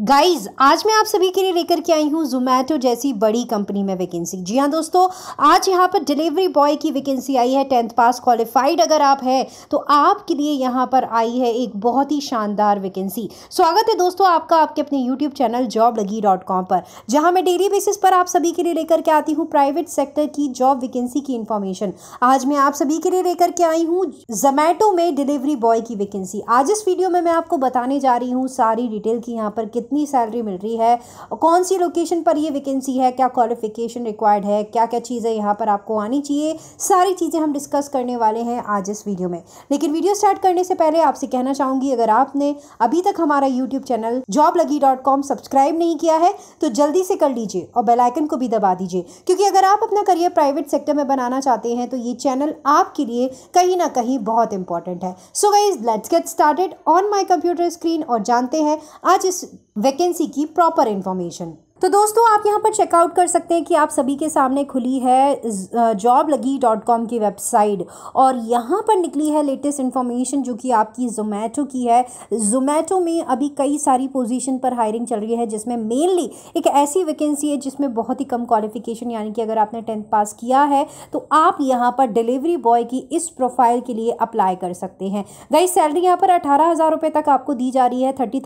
guys आज मैं आप सभी के लिए लेकर के आई हूँ जोमेटो जैसी बड़ी कंपनी में वैकेंसी जी हाँ दोस्तों आज यहाँ पर डिलीवरी बॉय की वैकेंसी आई है टेंथ पास क्वालिफाइड अगर आप हैं तो आपके लिए यहाँ पर आई है एक बहुत ही शानदार वैकेंसी स्वागत है दोस्तों आपका आपके अपने यूट्यूब चैनल जॉब लगी डॉट कॉम पर जहाँ मैं डेली बेसिस पर आप सभी के लिए लेकर के आती हूँ प्राइवेट सेक्टर की जॉब वैकेंसी की इन्फॉर्मेशन आज मैं आप सभी के लिए लेकर के आई हूँ जोमेटो में डिलीवरी बॉय की वैकेंसी आज इस वीडियो में मैं आपको बताने जा रही हूँ सारी डिटेल की यहाँ पर कितनी कितनी सैलरी मिल रही है कौन सी लोकेशन पर ये वैकेंसी है क्या क्वालिफिकेशन रिक्वायर्ड है क्या क्या चीज़ें यहाँ पर आपको आनी चाहिए सारी चीज़ें हम डिस्कस करने वाले हैं आज इस वीडियो में लेकिन वीडियो स्टार्ट करने से पहले आपसे कहना चाहूँगी अगर आपने अभी तक हमारा यूट्यूब चैनल जॉब लगी डॉट कॉम सब्सक्राइब नहीं किया है तो जल्दी से कर लीजिए और बेलाइकन को भी दबा दीजिए क्योंकि अगर आप अपना करियर प्राइवेट सेक्टर में बनाना चाहते हैं तो ये चैनल आपके लिए कहीं ना कहीं बहुत इंपॉर्टेंट है so guys let's get started on my computer screen और जानते हैं आज इस वैकेंसी की प्रॉपर इन्फॉर्मेशन तो दोस्तों आप यहाँ पर चेकआउट कर सकते हैं कि आप सभी के सामने खुली है जॉब लगी डॉट कॉम की वेबसाइट और यहाँ पर निकली है लेटेस्ट इन्फॉर्मेशन जो कि आपकी जोमेटो की है जोमेटो में अभी कई सारी पोजीशन पर हायरिंग चल रही है जिसमें मेनली एक ऐसी वैकेंसी है जिसमें बहुत ही कम क्वालिफिकेशन यानी कि अगर आपने टेंथ पास किया है तो आप यहाँ पर डिलीवरी बॉय की इस प्रोफाइल के लिए अप्लाई कर सकते हैं गई सैलरी यहाँ पर अठारह तक आपको दी जा रही है थर्टी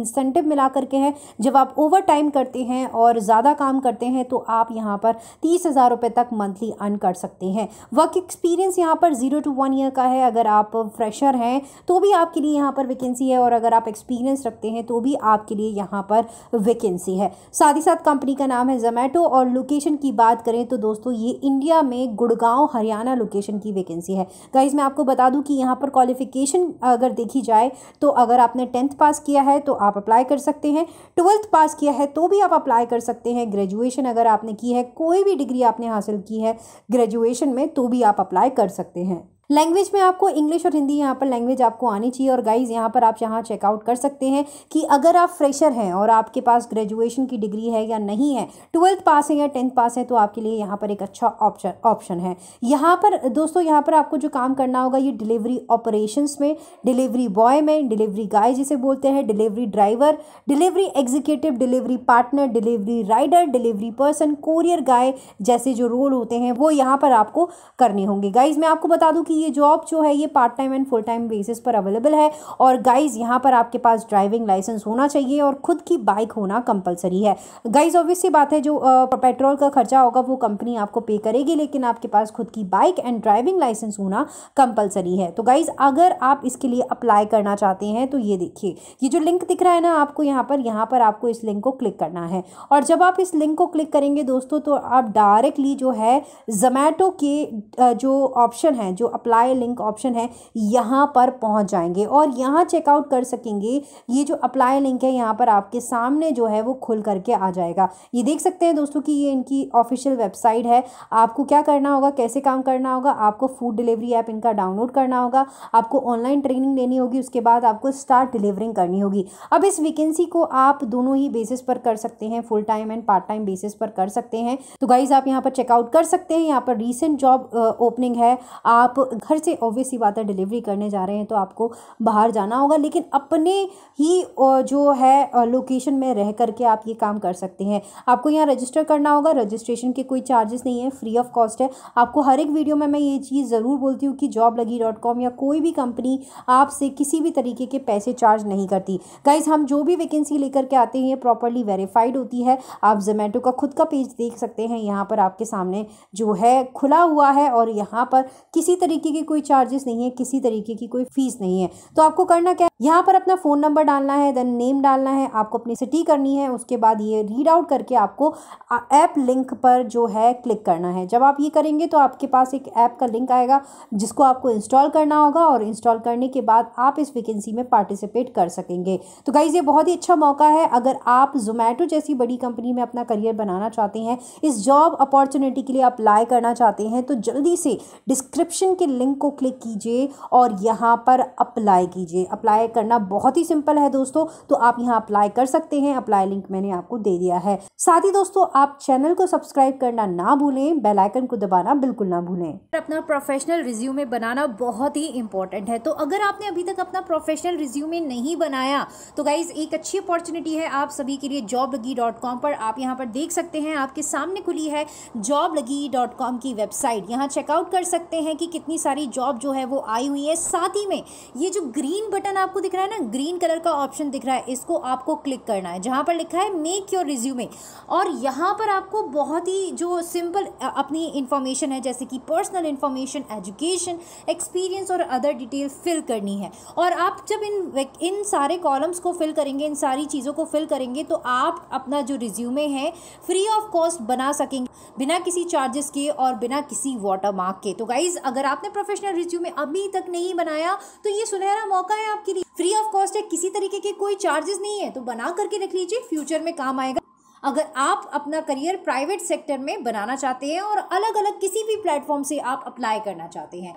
इंसेंटिव मिला करके हैं जब आप ओवर टाइम करते हैं हैं और ज़्यादा काम करते हैं तो आप यहाँ पर तीस हज़ार रुपये तक मंथली अर्न कर सकते हैं वर्क एक्सपीरियंस यहाँ पर ज़ीरो टू वन ईयर का है अगर आप फ्रेशर हैं तो भी आपके लिए यहाँ पर वैकेंसी है और अगर आप एक्सपीरियंस रखते हैं तो भी आपके लिए यहाँ पर वैकेंसी है साथ ही साथ कंपनी का नाम है जोमेटो और लोकेशन की बात करें तो दोस्तों ये इंडिया में गुड़गांव हरियाणा लोकेशन की वैकेंसी है गाइज मैं आपको बता दूं कि यहाँ पर क्वालिफिकेशन अगर देखी जाए तो अगर आपने टेंथ पास किया है तो आप अप्लाई कर सकते हैं ट्वेल्थ पास किया है तो भी आप अप्लाई कर सकते हैं ग्रेजुएशन अगर आपने की है कोई भी डिग्री आपने हासिल की है ग्रेजुएशन में तो भी आप अप्लाई कर सकते हैं लैंग्वेज में आपको इंग्लिश और हिंदी यहाँ पर लैंग्वेज आपको आनी चाहिए और गाइज यहाँ पर आप यहाँ चेकआउट कर सकते हैं कि अगर आप फ्रेशर हैं और आपके पास ग्रेजुएशन की डिग्री है या नहीं है ट्वेल्थ पास है या टेंथ पास है तो आपके लिए यहाँ पर एक अच्छा ऑप्शन ऑप्शन है यहाँ पर दोस्तों यहाँ पर आपको जो काम करना होगा ये डिलीवरी ऑपरेशन में डिलीवरी बॉय में डिलीवरी गाय जिसे बोलते हैं delivery driver delivery executive delivery partner delivery rider delivery person courier guy जैसे जो रोल होते हैं वो यहाँ पर आपको करने होंगे गाइज मैं आपको बता दूँ कि कि ये जॉब जो है ये part time and full time basis पर अवेलेबल है और गाइज यहाँ पर आपके पास ड्राइविंग लाइसेंस होना चाहिए और खुद की बाइक होना कंपलसरी है गाइज ऑब्वियस सी बात है जो पेट्रोल का खर्चा होगा वो कंपनी आपको पे करेगी लेकिन आपके पास खुद की बाइक एंड ड्राइविंग लाइसेंस होना कंपलसरी है तो गाइज अगर आप इसके लिए अप्लाई करना चाहते हैं तो ये देखिए ये जो लिंक दिख रहा है ना आपको यहाँ पर यहाँ पर आपको इस लिंक को क्लिक करना है और जब आप इस लिंक को क्लिक करेंगे दोस्तों तो आप डायरेक्टली जो है जोमेटो के जो ऑप्शन है जो अप्लाई लिंक ऑप्शन है यहाँ पर पहुँच जाएंगे और यहाँ चेकआउट कर सकेंगे ये जो अप्लाई लिंक है यहाँ पर आपके सामने जो है वो खुल करके आ जाएगा ये देख सकते हैं दोस्तों कि ये इनकी ऑफिशियल वेबसाइट है आपको क्या करना होगा कैसे काम करना होगा आपको फूड डिलीवरी ऐप इनका डाउनलोड करना होगा आपको ऑनलाइन ट्रेनिंग लेनी होगी उसके बाद आपको स्टार्ट डिलीवरिंग करनी होगी अब इस वैकेंसी को आप दोनों ही बेसिस पर कर सकते हैं full time and part time basis पर कर सकते हैं तो गाइज आप यहाँ पर चेकआउट कर सकते हैं यहाँ पर रिसेंट जॉब ओपनिंग है आप घर से ऑब्वियस ही बात है डिलीवरी करने जा रहे हैं तो आपको बाहर जाना होगा लेकिन अपने ही जो है लोकेशन में रह करके आप ये काम कर सकते हैं आपको यहाँ रजिस्टर करना होगा रजिस्ट्रेशन के कोई चार्जेस नहीं है फ्री ऑफ कॉस्ट है आपको हर एक वीडियो में मैं ये चीज़ ज़रूर बोलती हूँ कि जॉब लगी डॉट कॉम या कोई भी कंपनी आपसे किसी भी तरीके के पैसे चार्ज नहीं करती गाइज हम जो भी वैकेंसी लेकर के आते हैं ये प्रॉपरली वेरीफाइड होती है आप जोमेटो का खुद का पेज देख सकते हैं यहाँ पर आपके सामने जो है खुला हुआ है और यहाँ पर किसी तरीके तरीके की कोई चार्जेस नहीं है किसी तरीके की कोई फीस नहीं है तो आपको करना क्या है यहाँ पर अपना फ़ोन नंबर डालना है देन नेम डालना है आपको अपनी सिटी करनी है उसके बाद ये रीड आउट करके आपको ऐप लिंक पर जो है क्लिक करना है जब आप ये करेंगे तो आपके पास एक ऐप का लिंक आएगा जिसको आपको इंस्टॉल करना होगा और इंस्टॉल करने के बाद आप इस वैकेंसी में पार्टिसिपेट कर सकेंगे तो गाइज़ ये बहुत ही अच्छा मौका है अगर आप जोमेटो जैसी बड़ी कंपनी में अपना करियर बनाना चाहते हैं इस जॉब अपॉर्चुनिटी के लिए अप्लाई करना चाहते हैं तो जल्दी से डिस्क्रिप्शन के लिंक को क्लिक कीजिए और यहाँ पर अप्लाई कीजिए अप्लाई करना बहुत ही सिंपल है दोस्तों तो आप यहाँ अप्लाई कर सकते हैं अप्लाई लिंक मैंने आपको दे दिया है साथ ही दोस्तों आप चैनल को सब्सक्राइब करना ना भूलें बेलाइकन को दबाना बिल्कुल ना भूलें अपना प्रोफेशनल रिज्यूमे बनाना बहुत ही इंपॉर्टेंट है तो अगर आपने अभी तक अपना प्रोफेशनल रिज्यूमे नहीं बनाया तो गाइज एक अच्छी अपॉर्चुनिटी है आप सभी के लिए जॉब लगी डॉट कॉम पर आप यहाँ पर देख सकते हैं आपके सामने खुली है जॉब लगी डॉट कॉम की वेबसाइट यहाँ चेकआउट कर सकते हैं कि कितनी सारी जॉब जो है वो आई हुई है साथ ही में ये जो ग्रीन बटन आपको दिख रहा है ना ग्रीन कलर का ऑप्शन दिख रहा है इसको आपको क्लिक करना है जहाँ पर लिखा है मेक योर रिज्यूमे और यहाँ पर आपको बहुत ही जो सिंपल अपनी इन्फॉर्मेशन है जैसे कि पर्सनल इन्फॉर्मेशन एजुकेशन एक्सपीरियंस और अदर डिटेल फिल करनी है और आप जब इन इन सारे कॉलम्स को फिल करेंगे इन सारी चीज़ों को फिल करेंगे तो आप अपना जो रिज्यूमे है फ्री ऑफ कॉस्ट बना सकेंगे बिना किसी चार्जेस के और बिना किसी वाटर मार्क के तो गाइज़ अगर आपने प्रोफेशनल रिज्यूमे अभी तक नहीं बनाया तो ये सुनहरा मौका है आपके लिए फ्री ऑफ कॉस्ट है किसी तरीके के कोई चार्जेस नहीं है तो बना करके रख लीजिए फ्यूचर में काम आएगा अगर आप अपना करियर प्राइवेट सेक्टर में बनाना चाहते हैं और अलग अलग किसी भी प्लेटफॉर्म से आप अप्लाई करना चाहते हैं